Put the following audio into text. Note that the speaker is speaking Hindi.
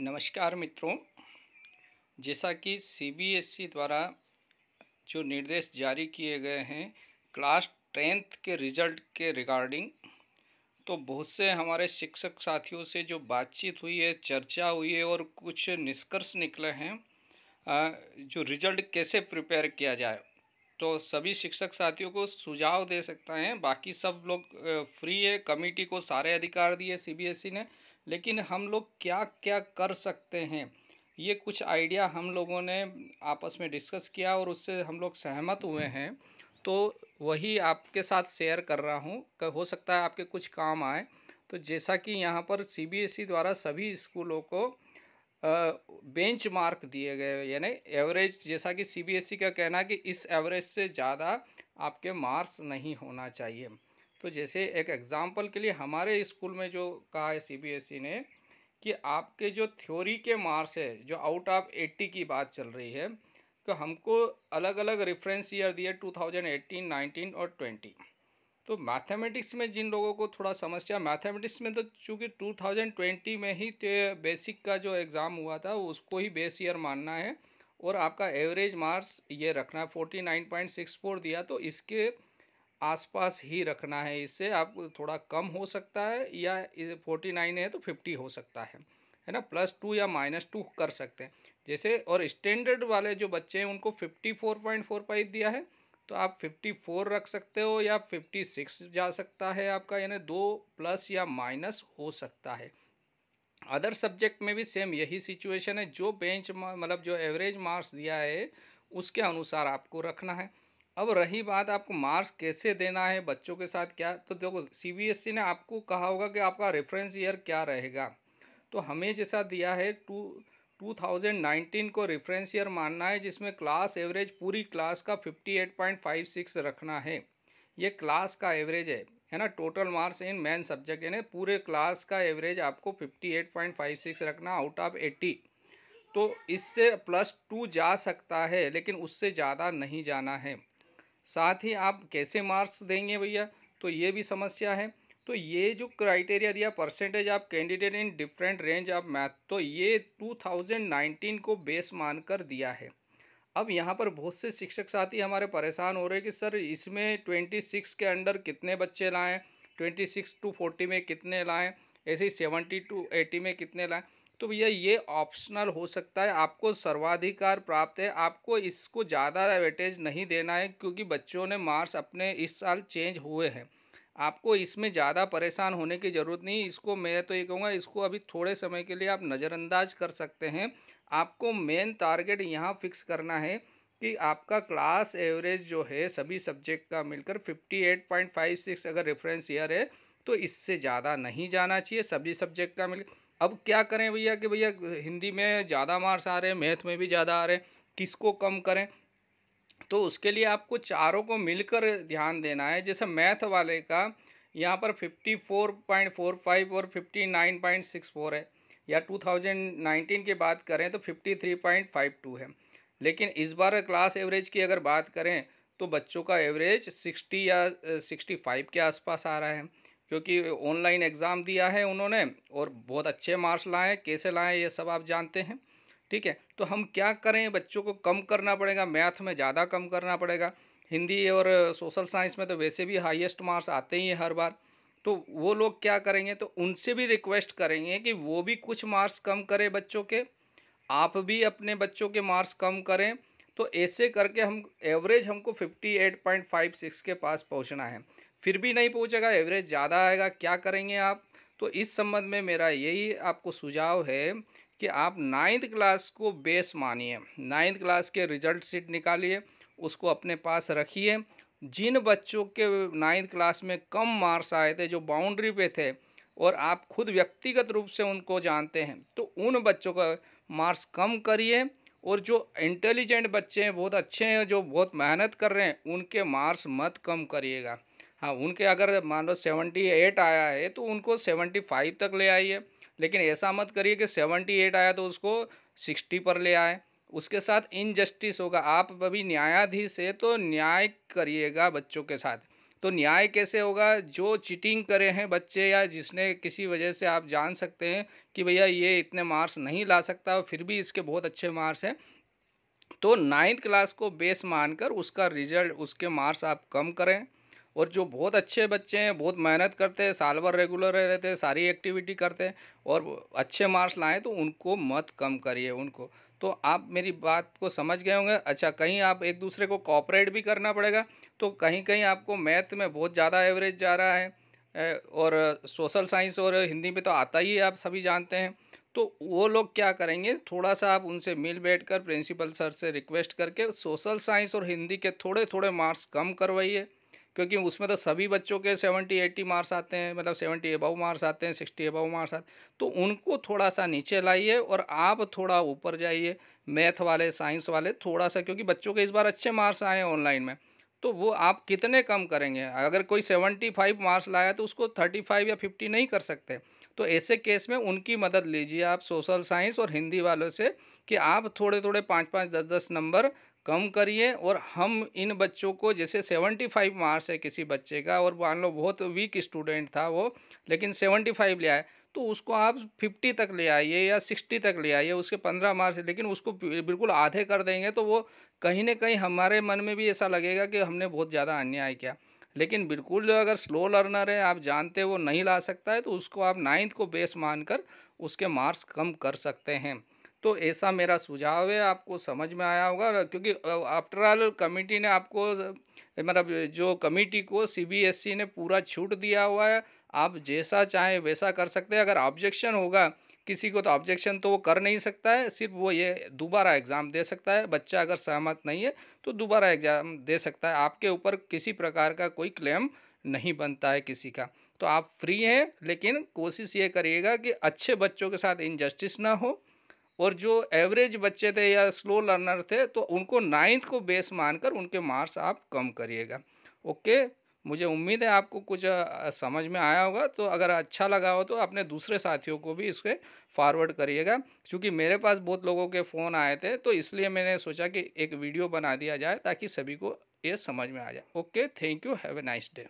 नमस्कार मित्रों जैसा कि सीबीएसई e द्वारा जो निर्देश जारी किए गए हैं क्लास टेंथ के रिजल्ट के रिगार्डिंग तो बहुत से हमारे शिक्षक साथियों से जो बातचीत हुई है चर्चा हुई है और कुछ निष्कर्ष निकले हैं जो रिजल्ट कैसे प्रिपेयर किया जाए तो सभी शिक्षक साथियों को सुझाव दे सकता है बाकी सब लोग फ्री है कमेटी को सारे अधिकार दिए सीबीएसई e ने लेकिन हम लोग क्या क्या कर सकते हैं ये कुछ आइडिया हम लोगों ने आपस में डिस्कस किया और उससे हम लोग सहमत हुए हैं तो वही आपके साथ शेयर कर रहा हूँ हो सकता है आपके कुछ काम आए तो जैसा कि यहाँ पर ई e द्वारा सभी स्कूलों को बेंच मार्क दिए गए यानी एवरेज जैसा कि सीबीएसई e का कहना कि इस एवरेज से ज़्यादा आपके मार्क्स नहीं होना चाहिए तो जैसे एक एग्ज़ाम्पल के लिए हमारे स्कूल में जो कहा है सीबीएसई e ने कि आपके जो थ्योरी के मार्क्स है जो आउट ऑफ एट्टी की बात चल रही है तो हमको अलग अलग रेफरेंस ईयर दिए एट्टीन नाइनटीन और ट्वेंटी तो मैथमेटिक्स में जिन लोगों को थोड़ा समस्या मैथमेटिक्स में तो चूँकि 2020 में ही बेसिक का जो एग्ज़ाम हुआ था उसको ही बेस ईयर मानना है और आपका एवरेज मार्क्स ये रखना है forty nine point six four दिया तो इसके आसपास ही रखना है इससे आप थोड़ा कम हो सकता है या 49 नाइन है तो फिफ्टी हो सकता है है ना प्लस टू या माइनस टू कर सकते हैं जैसे और स्टैंडर्ड वाले जो बच्चे हैं उनको fifty four point four five दिया है तो आप 54 रख सकते हो या 56 जा सकता है आपका यानी दो प्लस या माइनस हो सकता है अदर सब्जेक्ट में भी सेम यही सिचुएशन है जो बेंच मतलब जो एवरेज मार्क्स दिया है उसके अनुसार आपको रखना है अब रही बात आपको मार्क्स कैसे देना है बच्चों के साथ क्या तो देखो सीबीएसई e ने आपको कहा होगा कि आपका रेफरेंस ईयर क्या रहेगा तो हमें जैसा दिया है टू 2019 को रेफरेंस ईयर मानना है जिसमें क्लास एवरेज पूरी क्लास का 58.56 रखना है ये क्लास का एवरेज है है ना total marks in main subject यानी पूरे क्लास का एवरेज आपको 58.56 रखना आउट ऑफ 80 तो इससे प्लस टू जा सकता है लेकिन उससे ज़्यादा नहीं जाना है साथ ही आप कैसे मार्क्स देंगे भैया तो ये भी समस्या है तो ये जो क्राइटेरिया दिया percentage of candidate in different range of math तो ये 2019 को बेस मानकर दिया है अब यहाँ पर बहुत से शिक्षक साथी हमारे परेशान हो रहे हैं कि सर इसमें 26 के अंडर कितने बच्चे लाएँ 26 टू 40 में कितने लाएँ ऐसे ही सेवेंटी टू एटी में कितने लाएँ तो भैया ये ऑप्शनल हो सकता है आपको सर्वाधिकार प्राप्त है आपको इसको ज़्यादा वेटेज नहीं देना है क्योंकि बच्चों ने मार्क्स अपने इस साल चेंज हुए हैं आपको इसमें ज़्यादा परेशान होने की ज़रूरत नहीं इसको मैं तो ये कहूँगा इसको अभी थोड़े समय के लिए आप नज़रअंदाज कर सकते हैं आपको मेन टारगेट यहाँ फिक्स करना है कि आपका क्लास एवरेज जो है सभी सब्जेक्ट का मिलकर 58.56 अगर रेफरेंस ईयर है तो इससे ज़्यादा नहीं जाना चाहिए सभी सब्जेक्ट का मिल अब क्या करें भैया कि भैया हिंदी में ज़्यादा मार्क्स आ रहे हैं मैथ में भी ज़्यादा आ रहे हैं किसको कम करें तो उसके लिए आपको चारों को मिलकर ध्यान देना है जैसे मैथ वाले का यहाँ पर 54.45 और 59.64 है या 2019 की बात करें तो 53.52 है लेकिन इस बार क्लास एवरेज की अगर बात करें तो बच्चों का एवरेज 60 या 65 के आसपास आ रहा है क्योंकि ऑनलाइन एग्ज़ाम दिया है उन्होंने और बहुत अच्छे मार्क्स लाए कैसे लाए ये सब आप जानते हैं ठीक है तो हम क्या करें बच्चों को कम करना पड़ेगा मैथ में ज़्यादा कम करना पड़ेगा हिंदी और सोशल साइंस में तो वैसे भी हाईएस्ट मार्क्स आते ही हैं हर बार तो वो लोग क्या करेंगे तो उनसे भी रिक्वेस्ट करेंगे कि वो भी कुछ मार्क्स कम करें बच्चों के आप भी अपने बच्चों के मार्क्स कम करें तो ऐसे करके हम एवरेज हमको 58.56 के पास पहुंचना है फिर भी नहीं पहुंचेगा एवरेज ज़्यादा आएगा क्या करेंगे आप तो इस संबंध में मेरा यही आपको सुझाव है कि आप नाइन्थ क्लास को बेस मानिए नाइन्थ क्लास के रिजल्ट सीट निकालिए उसको अपने पास रखिए जिन बच्चों के नाइन्थ क्लास में कम मार्क्स आए थे जो बाउंड्री पे थे और आप खुद व्यक्तिगत रूप से उनको जानते हैं तो उन बच्चों का मार्क्स कम करिए और जो इंटेलिजेंट बच्चे हैं बहुत अच्छे हैं जो बहुत मेहनत कर रहे हैं उनके मार्क्स मत कम करिएगा हाँ उनके अगर मान लो सेवेंटी एट आया है तो उनको सेवेंटी फाइव तक ले आइए लेकिन ऐसा मत करिए कि सेवेंटी एट आया तो उसको सिक्सटी पर ले आए उसके साथ इनजस्टिस होगा आप अभी न्यायाधीश है तो न्याय करिएगा बच्चों के साथ तो न्याय कैसे होगा जो चीटिंग करे हैं बच्चे या जिसने किसी वजह से आप जान सकते हैं कि भैया ये इतने मार्क्स नहीं ला सकता फिर भी इसके बहुत अच्छे मार्क्स हैं तो नाइन्थ क्लास को बेस मानकर उसका रिजल्ट उसके मार्क्स आप कम करें और जो बहुत अच्छे बच्चे हैं बहुत मेहनत करते हैं साल भर रेगुलर रहते हैं सारी एक्टिविटी करते हैं और अच्छे मार्क्स लाएँ तो उनको मत कम करिए उनको तो आप मेरी बात को समझ गए होंगे अच्छा कहीं आप एक दूसरे को कॉपरेट भी करना पड़ेगा तो कहीं कहीं आपको मैथ में बहुत ज़्यादा एवरेज जा रहा है और सोशल साइंस और हिंदी में तो आता ही है आप सभी जानते हैं तो वो लोग क्या करेंगे थोड़ा सा आप उनसे मिल बैठ कर प्रिंसिपल सर से रिक्वेस्ट करके सोशल साइंस और हिंदी के थोड़े थोड़े मार्क्स कम करवाइए क्योंकि उसमें तो सभी बच्चों के सेवेंटी एट्टी मार्क्स आते हैं मतलब सेवेंटी अबव मार्क्स आते हैं सिक्सटी अबव मार्क्स आते हैं तो उनको थोड़ा सा नीचे लाइए और आप थोड़ा ऊपर जाइए मैथ वाले साइंस वाले थोड़ा सा क्योंकि बच्चों के इस बार अच्छे मार्क्स आए हैं ऑनलाइन में तो वो आप कितने कम करेंगे अगर कोई सेवेंटी फाइव मार्क्स लाया तो उसको थर्टी फाइव या फिफ्टी नहीं कर सकते तो ऐसे केस में उनकी मदद लीजिए आप सोशल साइंस और हिंदी वालों से कि आप थोड़े थोड़े पाँच पाँच दस दस नंबर कम करिए और हम इन बच्चों को जैसे सेवेंटी फाइव मार्क्स है किसी बच्चे का और मान लो बहुत वीक स्टूडेंट था वो लेकिन सेवेंटी फाइव ले आए तो उसको आप फिफ्टी तक ले आइए या सिक्सटी तक ले आइए उसके पंद्रह मार्क्स लेकिन उसको बिल्कुल आधे कर देंगे तो वो कहीं ना कहीं हमारे मन में भी ऐसा लगेगा कि हमने बहुत ज़्यादा अन्याय किया लेकिन बिल्कुल जो अगर स्लो लर्नर है आप जानते वो नहीं ला सकता है तो उसको आप नाइन्थ को बेस मानकर उसके मार्क्स कम कर सकते हैं तो ऐसा मेरा सुझाव है आपको समझ में आया होगा क्योंकि आफ्टरऑल कमेटी ने आपको मतलब जो कमेटी को सीबीएसई e ने पूरा छूट दिया हुआ है आप जैसा चाहें वैसा कर सकते हैं अगर ऑब्जेक्शन होगा किसी को तो ऑब्जेक्शन तो वो कर नहीं सकता है सिर्फ वो ये दोबारा एग्ज़ाम दे सकता है बच्चा अगर सहमत नहीं है तो दोबारा एग्ज़ाम दे सकता है आपके ऊपर किसी प्रकार का कोई क्लेम नहीं बनता है किसी का तो आप फ्री हैं लेकिन कोशिश ये करिएगा कि अच्छे बच्चों के साथ इनजस्टिस ना हो और जो एवरेज बच्चे थे या स्लो लर्नर थे तो उनको नाइन्थ को बेस मानकर उनके मार्क्स आप कम करिएगा ओके मुझे उम्मीद है आपको कुछ समझ में आया होगा तो अगर अच्छा लगा हो तो अपने दूसरे साथियों को भी इसके फॉरवर्ड करिएगा क्योंकि मेरे पास बहुत लोगों के फ़ोन आए थे तो इसलिए मैंने सोचा कि एक वीडियो बना दिया जाए ताकि सभी को ये समझ में आ जाए okay thank you have a nice day